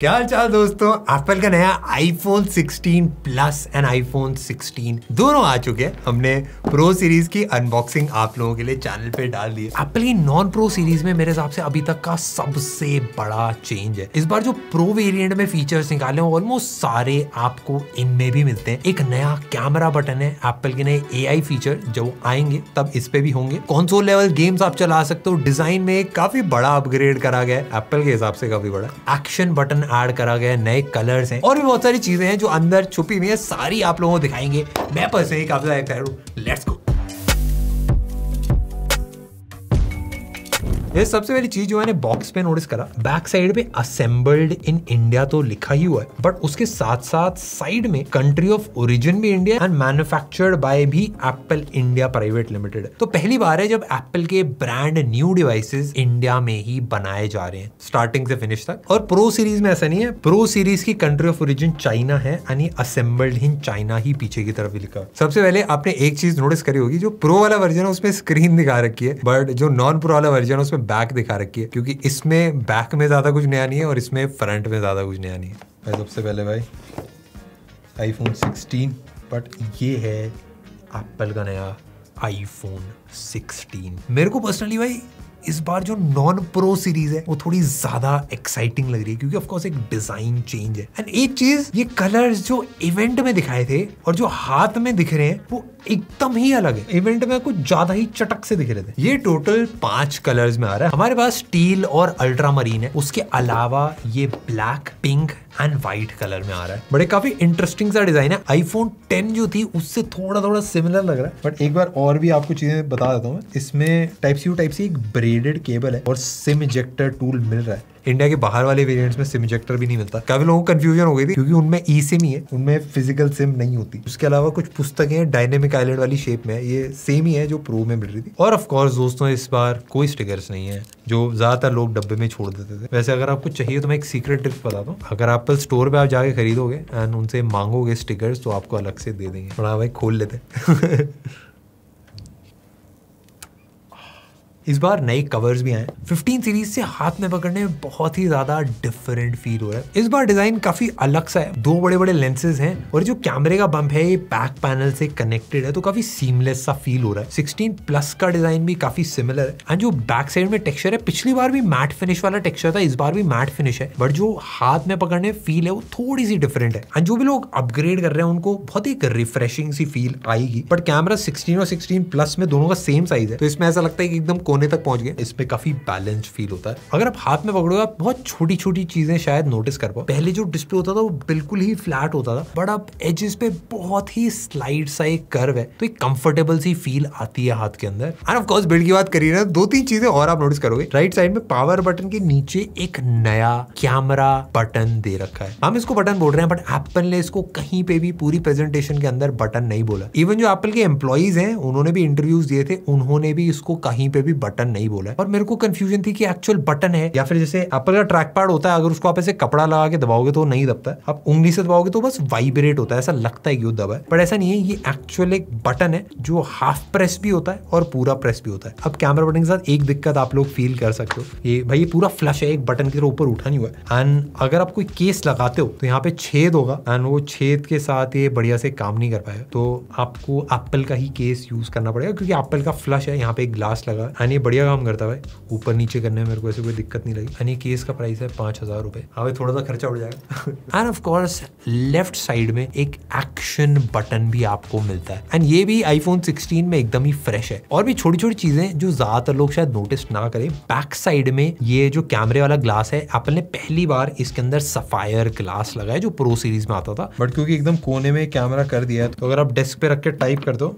क्या हाल चाल दोस्तों एप्पल का नया आईफोन 16 प्लस एंड आईफोन 16 दोनों आ चुके हैं हमने प्रो सीरीज की अनबॉक्सिंग आप लोगों के लिए चैनल पे डाल दी एप्पल की नॉन प्रो सीरीज में मेरे हिसाब से अभी तक का सबसे बड़ा चेंज है इस बार जो प्रो वेरिएंट में फीचर्स निकाले हैं ऑलमोस्ट सारे आपको इनमें भी मिलते हैं एक नया कैमरा बटन है एप्पल के नए ए फीचर जब आएंगे तब इस पे भी होंगे कॉन्सोल लेवल गेम्स आप चला सकते हो डिजाइन में काफी बड़ा अपग्रेड करा गया है एप्पल के हिसाब से काफी बड़ा एक्शन बटन ऐड करा गया है नए कलर्स हैं और भी बहुत सारी चीजें हैं जो अंदर छुपी हुई है सारी आप लोगों को दिखाएंगे मैं पर्सनली काफी लेट्स गो ये सबसे पहली चीज जो मैंने बॉक्स पे नोटिस करा बैक साइड पे असेंबल्ड इन इंडिया तो लिखा ही हुआ है बट उसके साथ साथ साइड में कंट्री ऑफ ओरिजिन भी इंडिया एंड मैन्युफैक्चर्ड बाय भी एप्पल इंडिया प्राइवेट लिमिटेड तो पहली बार है जब एप्पल के ब्रांड न्यू डिवाइसेस इंडिया में ही बनाए जा रहे हैं स्टार्टिंग से फिनिश तक और प्रो सीरीज में ऐसा नहीं है प्रो सीरीज की कंट्री ऑफ ओरिजिन चाइना है यानी असेंबल्ड इन चाइना ही पीछे की तरफ लिखा सबसे पहले आपने एक चीज नोटिस करी होगी जो प्रो वाला वर्जन है उसमें स्क्रीन दिखा रखी है बट जो नॉन प्रो वाला वर्जन है उसमें बैक दिखा रखी है क्योंकि इसमें बैक में ज़्यादा कुछ नया नहीं है और इसमें फ्रंट में ज़्यादा कुछ नया नहीं है भाई सबसे पहले भाई आईफोन 16 बट ये है एप्पल का नया आईफोन 16 मेरे को पर्सनली भाई इस बार जो नॉन प्रो सीरीज है वो थोड़ी ज्यादा एक्साइटिंग लग रही है क्योंकि एक डिजाइन चेंज है एंड एक चीज ये कलर्स जो इवेंट में दिखाए थे और जो हाथ में दिख रहे हैं वो एकदम ही अलग है इवेंट में कुछ ज्यादा ही चटक से दिख रहे थे ये टोटल पांच कलर्स में आ रहा है हमारे पास स्टील और अल्ट्रा मरीन है उसके अलावा ये black pink and white colour में आ रहा है बड़े काफी इंटरेस्टिंग सा डिजाइन है आईफोन टेन जो थी उससे थोड़ा थोड़ा सिमिलर लग रहा है बट एक बार और भी आपको चीजें बता देता हूँ इसमें टाइप सी टाइप सी एक ब्रेक ब्रेडेड केबल है और सिम इजेक्टर टूल मिल रहा है इंडिया के बाहर वाले वेरिएंट्स में सिम इजेक्टर भी नहीं मिलता काफी लोगों को कंफ्यूजन हो गई थी क्योंकि उनमें ई सिम ही है उनमें फिजिकल सिम नहीं होती उसके अलावा कुछ पुस्तकें हैं डायनेमिक आइलैंड वाली शेप में ये सेम ही है जो प्रो में मिल रही थी और ऑफकोर्स दोस्तों इस बार कोई स्टिकर्स नहीं है जो ज्यादातर लोग डब्बे में छोड़ देते थे वैसे अगर आपको चाहिए तो मैं एक सीक्रेट टिप्स बताता हूँ अगर आप स्टोर पे आप जाके खरीदोगे एंड उनसे मांगोगे स्टिकर्स तो आपको अलग से दे देंगे थोड़ा हाँ भाई खोल लेते हैं इस बार नए कवर्स भी आए 15 सीरीज से हाथ में पकड़ने में बहुत ही ज्यादा डिफरेंट फील हो रहा है इस बार डिजाइन काफी अलग सा है दो बड़े बड़े लेंसेज हैं और जो कैमरे का बम्प है ये बैक पैनल से कनेक्टेड है तो काफी सीमलेस सा फील हो रहा है सिक्सटीन प्लस का डिजाइन भी काफी सिमिलर है एंड जो बैक साइड में टेक्सचर है पिछली बार भी मैट फिनिश वाला टेक्सचर था इस बार भी मैट फिनिश है बट जो हाथ में पकड़ने फील है वो थोड़ी सी डिफरेंट है एंड जो भी लोग अपग्रेड कर रहे हैं उनको बहुत ही रिफ्रेशिंग सी फील आएगी बट कैमरा सिक्सटीन और सिक्सटीन प्लस में दोनों का सेम साइज है तो इसमें ऐसा लगता है कि एकदम कोने तक पहुंच गए इसमें काफी बैलेंस फील होता है अगर आप हाथ में पकड़ोगे आप बहुत छोटी छोटी चीजें शायद नोटिस कर पाओ पहले जो डिस्प्ले होता था वो बिल्कुल ही फ्लैट होता था बट अब एजेस पे बहुत ही स्लाइड सा एक कर्व है तो एक कंफर्टेबल सी फील आती है हाथ के अंदर एंड ऑफकोर्स बिल्ड की बात करिए ना दो तीन चीजें और आप नोटिस करोगे राइट साइड में पावर बटन के नीचे एक नया कैमरा बटन दे रखा है हम इसको बटन बोल रहे हैं बट एप्पल ने इसको कहीं पे भी पूरी प्रेजेंटेशन के अंदर बटन नहीं बोला इवन जो एप्पल के एम्प्लॉयज हैं उन्होंने भी इंटरव्यूज दिए थे उन्होंने भी इसको कहीं पे भी बटन नहीं बोला और मेरे को कंफ्यूजन थी कि एक्चुअल बटन है या फिर जैसे एप्पल का ट्रैक पैड होता है अगर उसको आप ऐसे कपड़ा लगा के दबाओगे तो नहीं दबता आप उंगली से दबाओगे तो बस वाइब्रेट होता है ऐसा लगता है कि वो दबा है पर ऐसा नहीं है ये एक्चुअल एक बटन है जो हाफ प्रेस भी होता है और पूरा प्रेस भी होता है अब कैमरा बटन के साथ एक दिक्कत आप लोग फील कर सकते हो ये भाई ये पूरा फ्लश है एक बटन की तरह ऊपर उठा नहीं हुआ है एंड अगर आप कोई केस लगाते हो तो यहाँ पे छेद होगा एंड वो छेद के साथ ये बढ़िया से काम नहीं कर पाएगा तो आपको एप्पल का ही केस यूज करना पड़ेगा क्योंकि एप्पल का फ्लश है यहाँ पे एक ग्लास लगा एंड ये ये बढ़िया काम करता है ऊपर नीचे करने में मेरे को ऐसी कोई दिक्कत नहीं लगी यानी केस का प्राइस है पांच हज़ार रुपए हाँ थोड़ा सा खर्चा उड़ जाएगा and of course left side में एक एक्शन बटन भी आपको मिलता है एंड ये भी आईफोन 16 में एकदम ही फ्रेश है और भी छोटी छोटी चीजें जो ज्यादातर लोग शायद नोटिस ना करें बैक साइड में ये जो कैमरे वाला ग्लास है एप्पल ने पहली बार इसके अंदर सफायर ग्लास लगाया जो प्रो सीरीज में आता था बट क्योंकि एकदम कोने में कैमरा कर दिया है तो अगर आप डेस्क पे रख के टाइप कर दो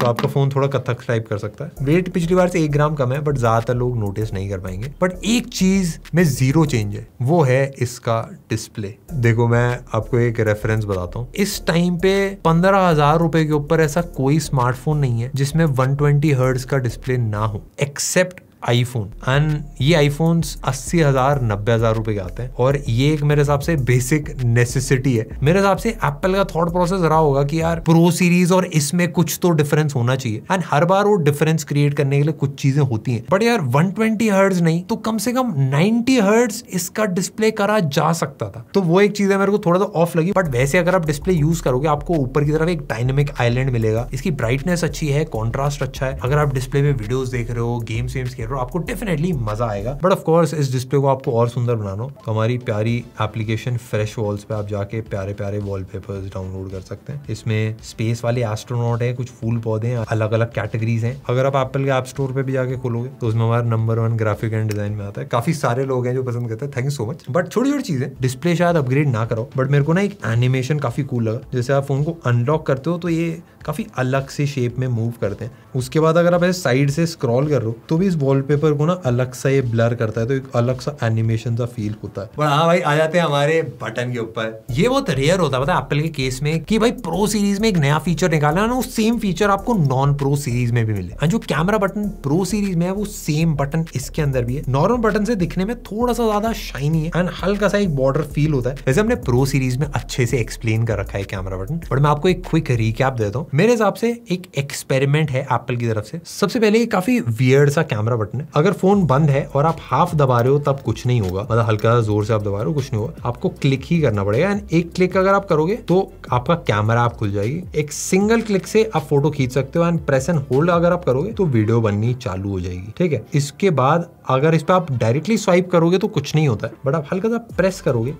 तो आपका फोन थोड़ा कथक टाइप कर सकता है वेट पिछली बार से एक ग्राम कम है बट ज्यादातर लोग नोटिस नहीं कर पाएंगे बट एक चीज में जीरो चेंज है वो है इसका डिस्प्ले देखो मैं आपको एक रेफरेंस बताता हूँ इस टाइम पे पंद्रह हजार रुपए के ऊपर ऐसा कोई स्मार्टफोन नहीं है जिसमें वन ट्वेंटी हर्ड्स का डिस्प्ले ना हो एक्सेप्ट आईफोन एंड ये आईफोन अस्सी हजार नब्बे हजार रुपए के आते हैं और ये एक मेरे हिसाब से बेसिक नेसेसिटी है मेरे हिसाब से एप्पल का थॉट प्रोसेस रहा होगा कि यार प्रो सीरीज और इसमें कुछ तो डिफरेंस होना चाहिए एंड हर बार वो डिफरेंस क्रिएट करने के लिए कुछ चीजें होती हैं बट यार 120 ट्वेंटी नहीं तो कम से कम 90 हर्ड इसका डिस्प्ले करा जा सकता था तो वो एक चीज है मेरे को थोड़ा सा ऑफ लगी बट वैसे अगर आप डिस्प्ले यूज करोगे आपको ऊपर की तरफ एक डायनेमिक आईलैंड मिलेगा इसकी ब्राइटनेस अच्छी है कॉन्ट्रास्ट अच्छा है अगर आप डिस्प्ले में वीडियोज देख रहे हो गेम्स वेम्स खेल रहे हो और आपको डेफिनेटली मजा आएगा बट ऑफकोर्स इस डिस्प्ले को आपको और सुंदर बना लो तो हमारी प्यारी एप्लीकेशन फ्रेश वॉल्स पे आप जाके प्यारे प्यारे वॉल डाउनलोड कर सकते हैं इसमें स्पेस वाले एस्ट्रोनॉट है कुछ फूल पौधे हैं अलग अलग कैटेगरीज हैं अगर आप एप्पल के ऐप स्टोर पे भी जाके खोलोगे तो उसमें हमारा number one graphic and design में आता है काफी सारे लोग हैं जो पसंद करते हैं thank you so much but छोटी छोटी चीजें डिस्प्ले शायद अपग्रेड ना करो बट मेरे को ना एक एनिमेशन काफी कूल लगा जैसे आप फोन को अनलॉक करते हो तो ये काफ़ी अलग से शेप में मूव करते हैं उसके बाद अगर आप ऐसे साइड से स्क्रॉल कर रहे हो तो भी इस वॉलपेपर को ना अलग सा ये ब्लर करता है तो एक अलग सा एनिमेशन सा फील होता है बट हाँ भाई आ जाते हैं हमारे बटन के ऊपर ये बहुत रेयर होता है पता एप्पल के केस में कि भाई प्रो सीरीज में एक नया फीचर निकाला ना वो सेम फीचर आपको नॉन प्रो सीरीज में भी मिले हाँ जो कैमरा बटन प्रो सीरीज में है वो सेम बटन इसके अंदर भी है नॉर्मल बटन से दिखने में थोड़ा सा ज्यादा शाइनी है एंड हल्का सा एक बॉर्डर फील होता है वैसे हमने प्रो सीरीज में अच्छे से एक्सप्लेन कर रखा है कैमरा बटन बट मैं आपको एक क्विक रिकैप देता हूँ मेरे हिसाब से एक एक्सपेरिमेंट है एप्पल की तरफ से सबसे पहले ये काफी वियर्ड सा कैमरा बटन है अगर फोन बंद है और आप हाफ दबा रहे हो तब कुछ नहीं होगा मतलब हल्का जोर से आप दबा रहे हो कुछ नहीं होगा आपको क्लिक ही करना पड़ेगा एंड एक क्लिक अगर आप करोगे तो आपका कैमरा आप खुल जाएगी एक सिंगल क्लिक से आप फोटो खींच सकते हो एंड प्रेस एंड होल्ड अगर आप करोगे तो वीडियो बननी चालू हो जाएगी ठीक है इसके बाद अगर इस पर आप डायरेक्टली स्वाइप करोगे तो कुछ नहीं होता है बट आप हल्का सा प्रेस करोगे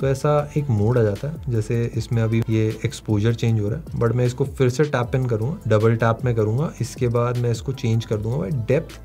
तो ऐसा एक मोड आ जाता है जैसे इसमें अभी ये एक्सपोजर चेंज हो रहा है बट मैं इसको फिर से टैप इन करूँगा डबल टैप में करूँगा इसके बाद मैं इसको चेंज कर दूंगा भाई डेप्थ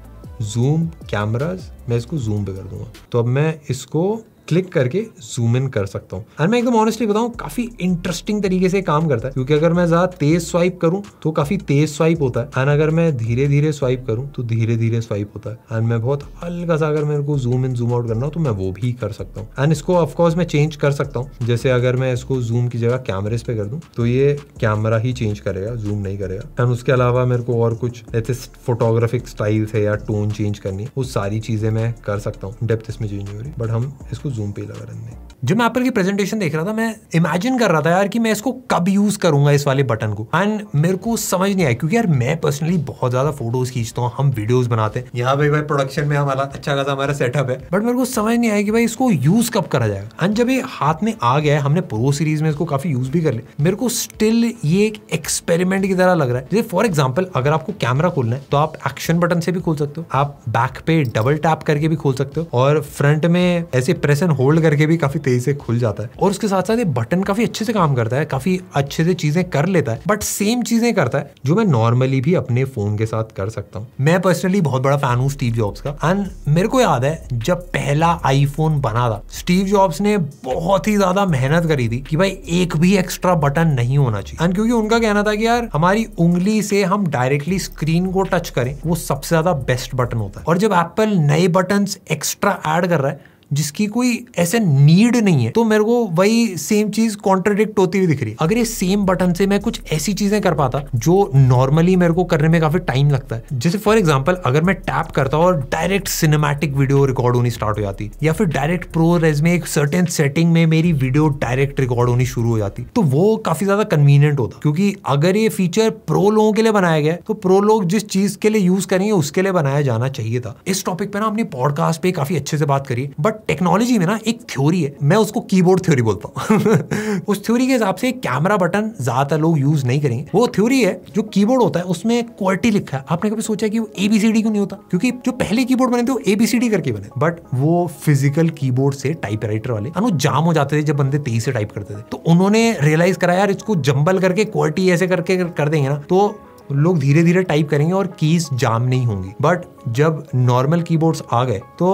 जूम कैमराज मैं इसको जूम पे कर दूंगा तो अब मैं इसको क्लिक करके जूम इन कर सकता हूँ एंड मैं एकदम ऑनेस्टली बताऊँ काफी इंटरेस्टिंग तरीके से काम करता है क्योंकि अगर मैं ज्यादा तेज स्वाइप करूँ तो काफी तेज स्वाइप होता है एंड अगर मैं धीरे धीरे स्वाइप करूँ तो धीरे धीरे स्वाइप होता है एंड मैं बहुत हल्का सा अगर मेरे को जूम इन जूम आउट करना हो तो मैं वो भी कर सकता हूँ एंड इसको ऑफकोर्स मैं चेंज कर सकता हूँ जैसे अगर मैं इसको जूम की जगह कैमरेज पे कर दूँ तो ये कैमरा ही चेंज करेगा जूम नहीं करेगा एंड उसके अलावा मेरे को और कुछ ऐसे फोटोग्राफिक स्टाइल्स है या टोन चेंज करनी वो सारी चीजें मैं कर सकता हूँ डेप्थ इसमें चेंज हो रही बट हम इसको जूम पे लगा रहने जब मैं एप्पल की प्रेजेंटेशन देख रहा था मैं इमेजिन कर रहा था यार कि मैं इसको कब यूज करूंगा इस वाले बटन को एंड मेरे को समझ नहीं आया क्योंकि यार मैं पर्सनली बहुत ज्यादा फोटोज खींचता हूँ हम वीडियोस बनाते हैं यहाँ भाई भाई प्रोडक्शन में हमारा अच्छा खासा हमारा सेटअप है बट मेरे को समझ नहीं आया कि भाई इसको यूज कब करा जाएगा एंड जब ये हाथ में आ गया है हमने प्रो सीरीज में इसको काफी यूज भी कर लिया मेरे को स्टिल ये एक एक्सपेरिमेंट की तरह लग रहा है जैसे फॉर एग्जाम्पल अगर आपको कैमरा खोलना है तो आप एक्शन बटन से भी खोल सकते हो आप बैक पे डबल टैप करके भी खोल सकते हो और फ्रंट में ऐसे प्रेस एक्सटेंशन होल्ड करके भी काफी तेजी से खुल जाता है और उसके साथ साथ ये बटन काफी अच्छे से काम करता है काफी अच्छे से चीजें कर लेता है बट सेम चीजें करता है जो मैं नॉर्मली भी अपने फोन के साथ कर सकता हूँ मैं पर्सनली बहुत बड़ा फैन हूँ स्टीव जॉब्स का एंड मेरे को याद है जब पहला आईफोन बना था स्टीव जॉब्स ने बहुत ही ज्यादा मेहनत करी थी कि भाई एक भी एक्स्ट्रा बटन नहीं होना चाहिए एंड क्योंकि उनका कहना था कि यार हमारी उंगली से हम डायरेक्टली स्क्रीन को टच करें वो सबसे ज्यादा बेस्ट बटन होता है और जब एप्पल नए बटन एक्स्ट्रा एड कर रहा है जिसकी कोई ऐसे नीड नहीं है तो मेरे को वही सेम चीज कॉन्ट्रडिक्ट होती हुई दिख रही है अगर ये सेम बटन से मैं कुछ ऐसी चीजें कर पाता जो नॉर्मली मेरे को करने में काफी टाइम लगता है जैसे फॉर एग्जाम्पल अगर मैं टैप करता और डायरेक्ट सिनेमैटिक वीडियो रिकॉर्ड होनी स्टार्ट हो जाती या फिर डायरेक्ट प्रो रेज में एक सर्टेन सेटिंग में मेरी वीडियो डायरेक्ट रिकॉर्ड होनी शुरू हो जाती तो वो काफी ज्यादा कन्वीनियंट होता क्योंकि अगर ये फीचर प्रो लोगों के लिए बनाया गया तो प्रो लोग जिस चीज के लिए यूज करेंगे उसके लिए बनाया जाना चाहिए था इस टॉपिक पे ना अपनी पॉडकास्ट पे काफी अच्छे से बात करी बट बट टेक्नोलॉजी में ना एक थ्योरी है मैं उसको कीबोर्ड थ्योरी बोलता हूँ उस थ्योरी के हिसाब से कैमरा बटन ज्यादातर लोग यूज नहीं करेंगे वो थ्योरी है जो कीबोर्ड होता है उसमें क्वालिटी लिखा है आपने कभी सोचा कि वो एबीसीडी क्यों नहीं होता क्योंकि जो पहले कीबोर्ड बने थे वो एबीसीडी करके बने बट वो फिजिकल कीबोर्ड से टाइपराइटर वाले अनु जाम हो जाते थे जब बंदे तेजी से टाइप करते थे तो उन्होंने रियलाइज कराया यार इसको जंबल करके क्वालिटी ऐसे करके कर देंगे ना तो लोग धीरे धीरे टाइप करेंगे और कीज जाम नहीं होंगी बट जब नॉर्मल कीबोर्ड्स आ गए तो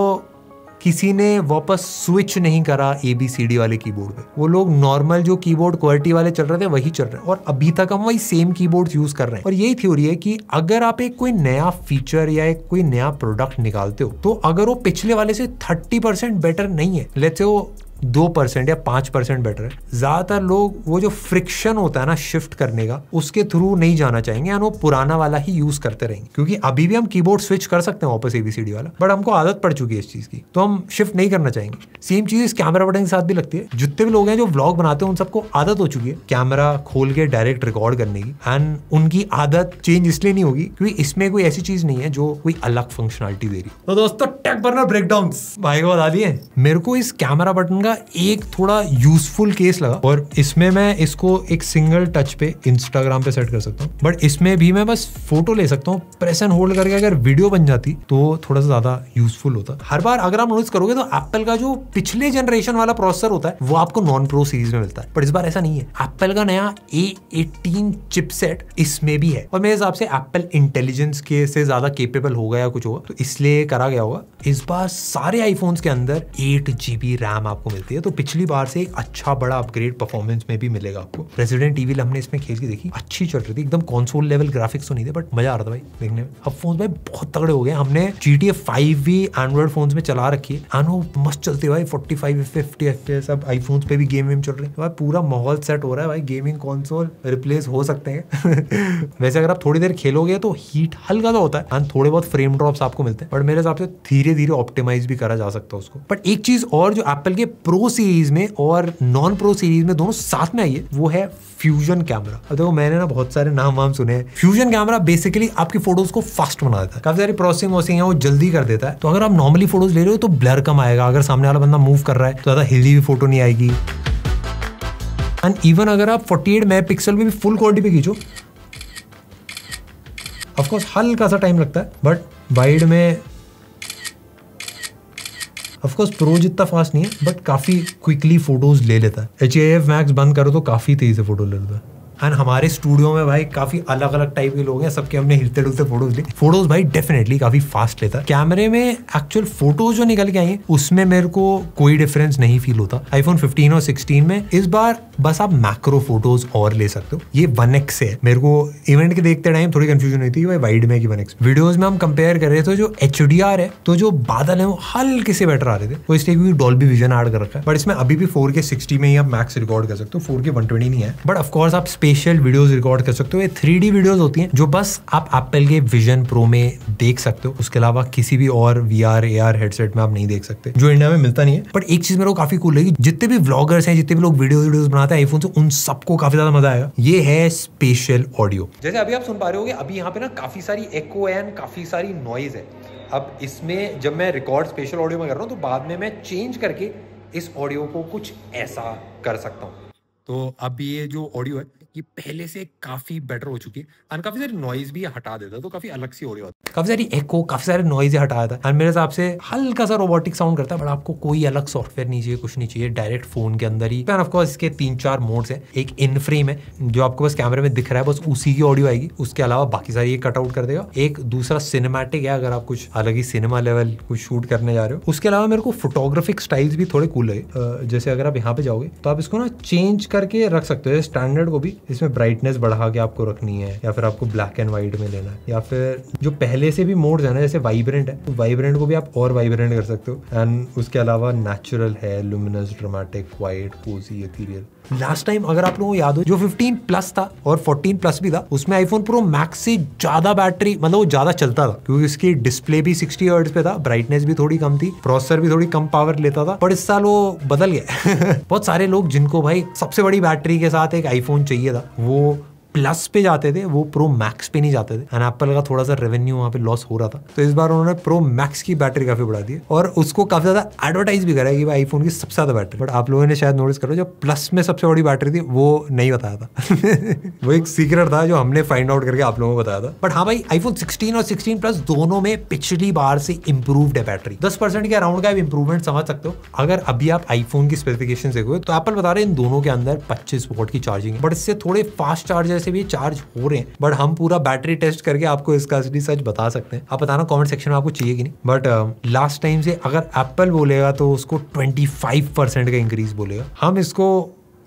किसी ने वापस स्विच नहीं करा ए बी सी डी वाले कीबोर्ड पे वो लोग नॉर्मल जो कीबोर्ड क्वालिटी वाले चल रहे थे वही चल रहे हैं और अभी तक हम वही सेम बोर्ड यूज कर रहे हैं और यही थ्योरी है कि अगर आप एक कोई नया फीचर या एक कोई नया प्रोडक्ट निकालते हो तो अगर वो पिछले वाले से थर्टी परसेंट बेटर नहीं है लेट से वो दो परसेंट या पांच परसेंट बेटर है ज़्यादातर लोग वो जो फ्रिक्शन होता है ना शिफ्ट करने का उसके थ्रू नहीं जाना चाहेंगे वो पुराना वाला ही यूज़ करते रहेंगे क्योंकि अभी भी हम कीबोर्ड स्विच कर सकते हैं वापस एबीसीडी वाला बट हमको आदत पड़ चुकी है इस चीज़ की तो हम शिफ्ट नहीं करना चाहेंगे सेम चीज़ इस कैमरा बटन के साथ भी लगती है जितने भी लोग हैं जो ब्लॉग बनाते हैं उन सबको आदत हो चुकी है कैमरा खोल के डायरेक्ट रिकॉर्ड करने की एंड उनकी आदत चेंज इसलिए नहीं होगी क्योंकि इसमें कोई ऐसी चीज़ नहीं है जो कोई अलग फंक्शनलिटी दे रही तो दोस्तों टेक बर्नर ब्रेकडाउन भाई को बता दिए मेरे को इस कैमरा बटन का मेरा एक थोड़ा यूजफुल केस लगा और इसमें मैं इसको एक सिंगल टच पे इंस्टाग्राम पे सेट कर सकता हूँ बट इसमें भी मैं बस फोटो ले सकता हूँ प्रेस एंड होल्ड करके अगर वीडियो बन जाती तो थोड़ा सा ज्यादा यूजफुल होता हर बार अगर आप नोटिस करोगे तो एप्पल का जो पिछले जनरेशन वाला प्रोसेसर होता है वो आपको नॉन प्रो सीरीज में मिलता है पर इस बार ऐसा नहीं है एप्पल का नया ए एटीन चिपसेट इसमें भी है और मेरे हिसाब से एप्पल इंटेलिजेंस के से ज्यादा केपेबल होगा या कुछ होगा तो इसलिए करा गया होगा इस बार सारे आईफोन्स के अंदर एट जीबी रैम आपको मिल मिलती है तो पिछली बार से एक अच्छा बड़ा अपग्रेड परफॉर्मेंस में भी मिलेगा आपको रेजिडेंट टीवी हमने इसमें खेल के देखी अच्छी चल रही थी एकदम कॉन्सोल लेवल ग्राफिक्स तो नहीं थे बट मजा आ रहा था भाई देखने में अब फोन भाई बहुत तगड़े हो गए हमने जी टी एफ फाइव भी एंड्रॉइड फोन में चला रखी है एंड वो मस्त चलते भाई forty five fifty F S अब आई फोन पे भी गेम वेम चल रही है भाई पूरा माहौल सेट हो रहा है भाई गेमिंग कॉन्सोल रिप्लेस हो सकते हैं वैसे अगर आप थोड़ी देर खेलोगे तो हीट हल्का तो होता है एंड थोड़े बहुत फ्रेम ड्रॉप्स आपको मिलते हैं बट मेरे हिसाब से धीरे धीरे ऑप्टिमाइज भी करा जा सकता है उसको बट एक चीज और जो एप्पल के प्रो सीरीज में और नॉन प्रो सीरीज में दोनों साथ में आई है वो है फ्यूजन कैमरा अब देखो मैंने ना बहुत सारे नाम वाम सुने हैं फ्यूजन कैमरा बेसिकली आपकी फोटोज को फास्ट बना देता है काफी सारी प्रोसेसिंग वोसिंग है वो जल्दी कर देता है तो अगर आप नॉर्मली फोटोज ले रहे हो तो ब्लर कम आएगा अगर सामने वाला बंदा मूव कर रहा है तो ज्यादा हिली हुई फोटो नहीं आएगी एंड इवन अगर आप 48 मेगा पिक्सल भी फुल क्वालिटी पे खींचो ऑफकोर्स हल्का सा टाइम लगता है बट वाइड में ऑफकोर्स प्रो जितना फास्ट नहीं है बट काफ़ी क्विकली फोटोज़ ले लेता है एच मैक्स बंद करो तो काफ़ी तेज़ी से फोटो ले लेता है एंड हमारे स्टूडियो में भाई काफी अलग अलग टाइप के लोग हैं सबके हमने हिलते डुलते फोटोज ली फोटोज भाई डेफिनेटली काफी फास्ट लेता कैमरे में एक्चुअल फोटोज जो निकल के आई है उसमें मेरे को कोई डिफरेंस नहीं फील होता आईफोन 15 और सिक्सटीन में इस बार बस आप मैक्रो फोटोज और ले सकते हो ये वन एक्स है मेरे को इवेंट के देखते टाइम थोड़ी कंफ्यूजन हुई थी भाई वाइड में कि वन एक्स वीडियोज में हम कंपेयर कर रहे थे जो एच है तो जो बादल है वो हल्के से बेटर आ रहे थे वो इसलिए भी डॉल्बी विजन ऐड कर रखा है बट इसमें अभी भी फोर के सिक्सटी में ही आप मैक्स रिकॉर्ड कर सकते हो फोर के वन ट्वेंटी नहीं है बट ऑफकोर्स आप स्पेस स्पेशल वीडियोस रिकॉर्ड कर सकते हो ये थ्री डी वीडियोज होती हैं जो बस आप एप्पल के विजन प्रो में देख सकते हो उसके अलावा किसी भी और V R A R headset में आप नहीं देख सकते जो इंडिया में मिलता नहीं है बट एक चीज मेरे को काफी कूल लगी जितने भी व्लॉगर्स हैं जितने भी लोग वीडियो वीडियोस बनाते हैं आईफोन से उन सबको काफी ज्यादा मजा आएगा ये है स्पेशल ऑडियो जैसे अभी आप सुन पा रहे हो अभी यहाँ पे ना काफी सारी एको एंड काफी सारी नॉइज है अब इसमें जब मैं रिकॉर्ड स्पेशल ऑडियो में कर रहा हूँ तो बाद में मैं चेंज करके इस ऑडियो को कुछ ऐसा कर सकता हूँ तो अब ये जो ऑडियो है ये पहले से काफ़ी बेटर हो चुकी है एंड काफ़ी सारी नॉइज भी हटा देता है तो काफ़ी अलग सी ऑडियो होता है काफ़ी सारी एक्को काफ़ी सारे नॉइज हटा देता है एंड मेरे हिसाब से हल्का सा रोबोटिक साउंड करता है बट आपको कोई अलग सॉफ्टवेयर नहीं चाहिए कुछ नहीं चाहिए डायरेक्ट फोन के अंदर ही एंड ऑफकोर्स इसके तीन चार मोड्स है एक इन फ्रेम है जो आपको बस कैमरे में दिख रहा है बस उसी की ऑडियो आएगी उसके अलावा बाकी सारी ये कटआउट कर देगा एक दूसरा सिनेमेटिक है अगर आप कुछ अलग ही सिनेमा लेवल कुछ शूट करने जा रहे हो उसके अलावा मेरे को फोटोग्राफिक स्टाइल्स भी थोड़े कूल है जैसे अगर आप यहाँ पे जाओगे तो आप इसको ना चेंज कर करके रख सकते हो स्टैंडर्ड को भी इसमें ब्राइटनेस बढ़ा के आपको रखनी है या फिर आपको ब्लैक एंड व्हाइट में लेना है या फिर जो पहले से भी मोड है ना जैसे वाइब्रेंट है तो वाइब्रेंट को भी आप और वाइब्रेंट कर सकते हो एंड उसके अलावा नेचुरल है luminous dramatic white cosy ethereal last time अगर आप लोगों को याद हो जो 15 प्लस था और 14 प्लस भी था उसमें आईफोन प्रो मैक्स से ज्यादा बैटरी मतलब वो ज्यादा चलता था क्योंकि इसकी डिस्प्ले भी 60 हर्ट्ज पे था ब्राइटनेस भी थोड़ी कम थी प्रोसेसर भी थोड़ी कम पावर लेता था पर इस साल वो बदल गया बहुत सारे लोग जिनको भाई सबसे बड़ी बैटरी के साथ एक आईफोन चाहिए था वो प्लस पे जाते थे वो प्रो मैक्स पे नहीं जाते थे एंड एप्पल का थोड़ा सा रेवेन्यू वहाँ पे लॉस हो रहा था तो इस बार उन्होंने प्रो मैक्स की बैटरी काफी बढ़ा दी और उसको काफी ज्यादा एडवर्टाइज भी करा है कि भाई आईफोन की सबसे ज्यादा बैटरी बट आप लोगों ने शायद नोटिस करो जो प्लस में सबसे बड़ी बैटरी थी वो नहीं बताया था वो एक सीक्रेट था जो हमने फाइंड आउट करके आप लोगों को बताया था बट हाँ भाई आईफोन सिक्सटीन और सिक्सटीन प्लस दोनों में पिछली बार से इंप्रूव्ड है बैटरी दस परसेंट के अराउंड का इंप्रूवमेंट समझ सकते हो अगर अभी आप आईफोन की स्पेसिफिकेशन देखोगे तो एप्पल बता रहे हैं इन दोनों के अंदर पच्चीस वोट की चार्जिंग है बट इससे थोड़े फास्ट चार्जर वैसे भी चार्ज हो रहे हैं बट हम पूरा बैटरी टेस्ट करके आपको इसका असली सच बता सकते हैं आप बताना कॉमेंट सेक्शन में आपको चाहिए कि नहीं बट लास्ट टाइम से अगर एप्पल बोलेगा तो उसको ट्वेंटी का इंक्रीज बोलेगा हम इसको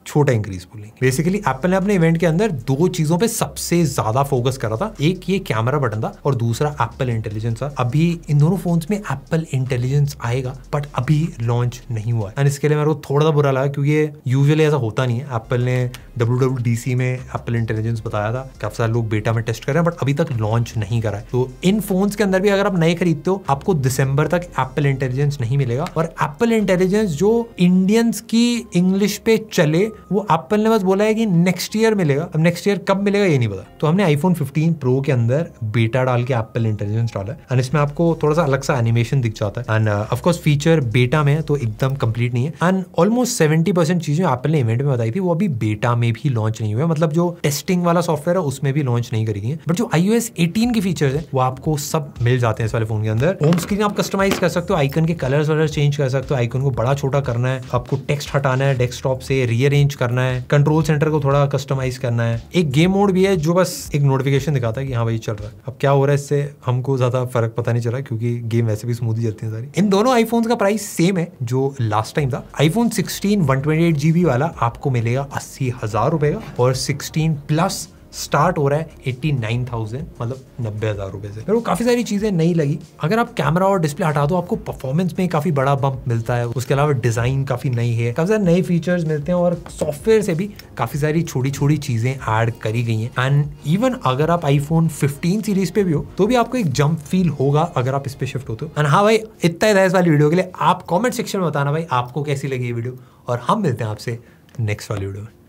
छोटा इंक्रीज बोलेंगे बेसिकली एप्पल ने अपने इवेंट के अंदर दो चीजों पे सबसे ज्यादा फोकस करा था एक ये कैमरा बटन था और दूसरा एप्पल इंटेलिजेंस था अभी इन दोनों फोन में एप्पल इंटेलिजेंस आएगा बट अभी लॉन्च नहीं हुआ है एंड इसके लिए मेरे को थोड़ा सा बुरा लगा क्योंकि यूजली ऐसा होता नहीं है एप्पल ने डब्ल्यू में एप्पल इंटेलिजेंस बताया था काफी सारे लोग बेटा में टेस्ट कर रहे हैं बट अभी तक लॉन्च नहीं करा है तो इन फोन के अंदर भी अगर आप नए खरीदते हो आपको दिसंबर तक एप्पल इंटेलिजेंस नहीं मिलेगा और एप्पल इंटेलिजेंस जो इंडियंस की इंग्लिश पे चले वो एप्पल ने बस बोला है कि नेक्स्ट ईयर मिलेगा अब नेक्स्ट ईयर कब मिलेगा ये नहीं पता तो हमने आईफोन 15 प्रो के अंदर बेटा डाल के एप्पल इंटेलिजेंस डाला एंड इसमें आपको थोड़ा सा अलग सा एनिमेशन दिख जाता है एंड ऑफकोर्स फीचर बेटा में है तो एकदम कंप्लीट नहीं है एंड ऑलमोस्ट सेवेंटी परसेंट चीजें एप्पल ने इवेंट में बताई थी वो अभी बेटा में भी लॉन्च नहीं हुआ मतलब जो टेस्टिंग वाला सॉफ्टवेयर है उसमें भी लॉन्च नहीं करी गई बट जो आईओएस 18 के फीचर है वो आपको सब मिल जाते हैं इस वाले फोन के अंदर होम स्क्रीन आप कस्टमाइज कर सकते हो आइकन के कलर वलर चेंज कर सकते हो आइकन को बड़ा छोटा करना है आपको टेक्स्ट हटाना है डेस्कटॉप से रीअरेंज चेंज करना है कंट्रोल सेंटर को थोड़ा कस्टमाइज करना है एक गेम मोड भी है जो बस एक नोटिफिकेशन दिखाता है कि हाँ भाई चल रहा है अब क्या हो रहा है इससे हमको ज्यादा फर्क पता नहीं चला क्योंकि गेम वैसे भी स्मूथ चलती है सारी इन दोनों आईफोन का प्राइस सेम है जो लास्ट टाइम था iPhone sixteen one twenty eight GB वाला आपको मिलेगा अस्सी हजार रुपए का और सिक्सटीन प्लस स्टार्ट हो रहा है एट्टी नाइन थाउजेंड मतलब नब्बे हज़ार रुपये से मेरे को काफ़ी सारी चीज़ें नहीं लगी अगर आप कैमरा और डिस्प्ले हटा दो आपको परफॉर्मेंस में काफ़ी बड़ा बम मिलता है उसके अलावा डिज़ाइन काफ़ी नई है काफ़ी सारे नए फीचर्स मिलते हैं और सॉफ्टवेयर से भी काफ़ी सारी छोटी छोटी चीज़ें ऐड करी गई हैं एंड इवन अगर आप आईफोन फिफ्टीन सीरीज पे भी हो तो भी आपको एक जंप फील होगा अगर आप इस पे शिफ्ट होते हो एंड तो। हाँ भाई इतना ही था इस वाली वीडियो के लिए आप कॉमेंट सेक्शन में बताना भाई आपको कैसी लगी ये वीडियो और हम मिलते हैं आपसे नेक्स्ट वाली वीडियो में